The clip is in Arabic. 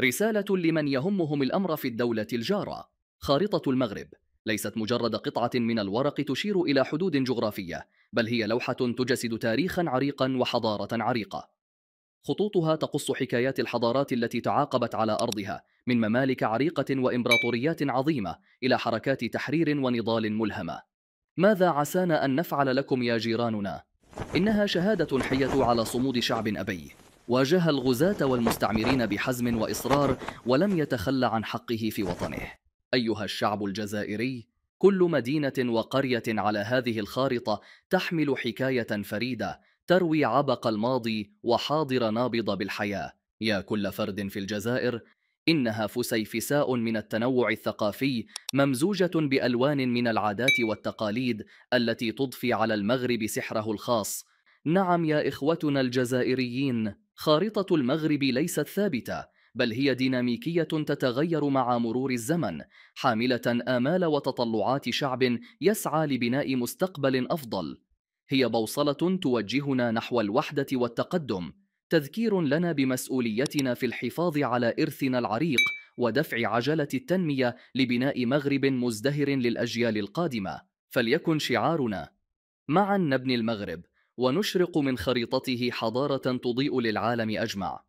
رسالة لمن يهمهم الأمر في الدولة الجارة خارطة المغرب ليست مجرد قطعة من الورق تشير إلى حدود جغرافية بل هي لوحة تجسد تاريخا عريقا وحضارة عريقة خطوطها تقص حكايات الحضارات التي تعاقبت على أرضها من ممالك عريقة وإمبراطوريات عظيمة إلى حركات تحرير ونضال ملهمة ماذا عسانا أن نفعل لكم يا جيراننا؟ إنها شهادة حية على صمود شعب أبي واجه الغزاة والمستعمرين بحزم وإصرار ولم يتخلى عن حقه في وطنه أيها الشعب الجزائري كل مدينة وقرية على هذه الخارطة تحمل حكاية فريدة تروي عبق الماضي وحاضر نابض بالحياة يا كل فرد في الجزائر إنها فسيفساء من التنوع الثقافي ممزوجة بألوان من العادات والتقاليد التي تضفي على المغرب سحره الخاص نعم يا إخوتنا الجزائريين خارطة المغرب ليست ثابتة بل هي ديناميكية تتغير مع مرور الزمن حاملة آمال وتطلعات شعب يسعى لبناء مستقبل أفضل هي بوصلة توجهنا نحو الوحدة والتقدم تذكير لنا بمسؤوليتنا في الحفاظ على إرثنا العريق ودفع عجلة التنمية لبناء مغرب مزدهر للأجيال القادمة فليكن شعارنا معا نبني المغرب ونشرق من خريطته حضاره تضيء للعالم اجمع